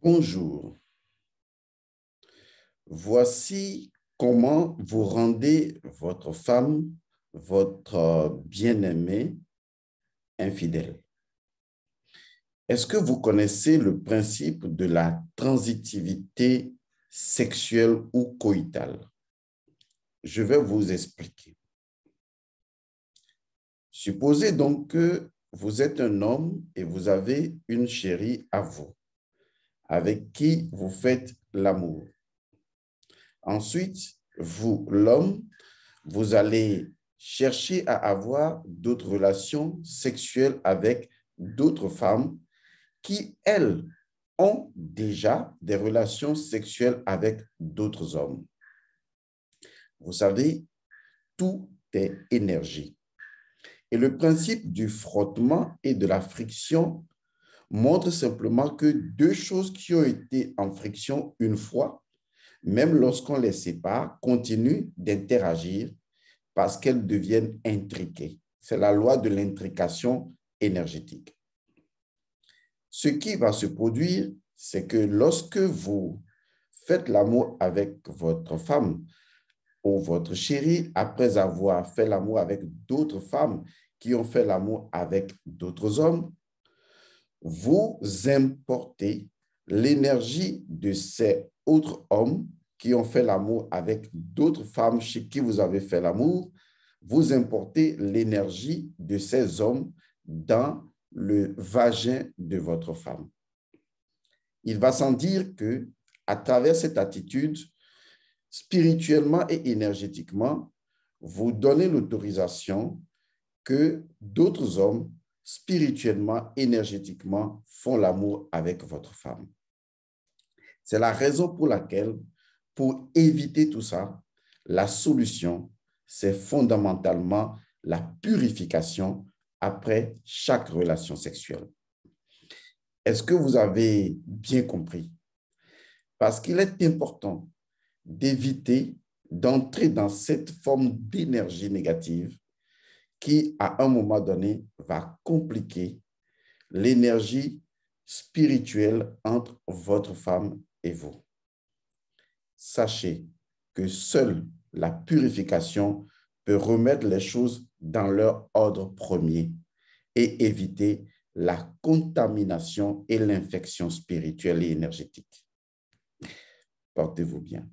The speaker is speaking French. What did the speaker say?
Bonjour. Voici comment vous rendez votre femme, votre euh, bien-aimé infidèle. Est-ce que vous connaissez le principe de la transitivité sexuelle ou coïtale Je vais vous expliquer. Supposez donc que vous êtes un homme et vous avez une chérie à vous avec qui vous faites l'amour. Ensuite, vous, l'homme, vous allez chercher à avoir d'autres relations sexuelles avec d'autres femmes qui, elles, ont déjà des relations sexuelles avec d'autres hommes. Vous savez, tout est énergie. Et le principe du frottement et de la friction montre simplement que deux choses qui ont été en friction une fois, même lorsqu'on les sépare, continuent d'interagir parce qu'elles deviennent intriquées. C'est la loi de l'intrication énergétique. Ce qui va se produire, c'est que lorsque vous faites l'amour avec votre femme ou votre chérie, après avoir fait l'amour avec d'autres femmes qui ont fait l'amour avec d'autres hommes, vous importez l'énergie de ces autres hommes qui ont fait l'amour avec d'autres femmes chez qui vous avez fait l'amour, vous importez l'énergie de ces hommes dans le vagin de votre femme. Il va sans dire que à travers cette attitude, spirituellement et énergétiquement, vous donnez l'autorisation que d'autres hommes spirituellement, énergétiquement, font l'amour avec votre femme. C'est la raison pour laquelle, pour éviter tout ça, la solution, c'est fondamentalement la purification après chaque relation sexuelle. Est-ce que vous avez bien compris? Parce qu'il est important d'éviter d'entrer dans cette forme d'énergie négative qui, à un moment donné, va compliquer l'énergie spirituelle entre votre femme et vous. Sachez que seule la purification peut remettre les choses dans leur ordre premier et éviter la contamination et l'infection spirituelle et énergétique. Portez-vous bien.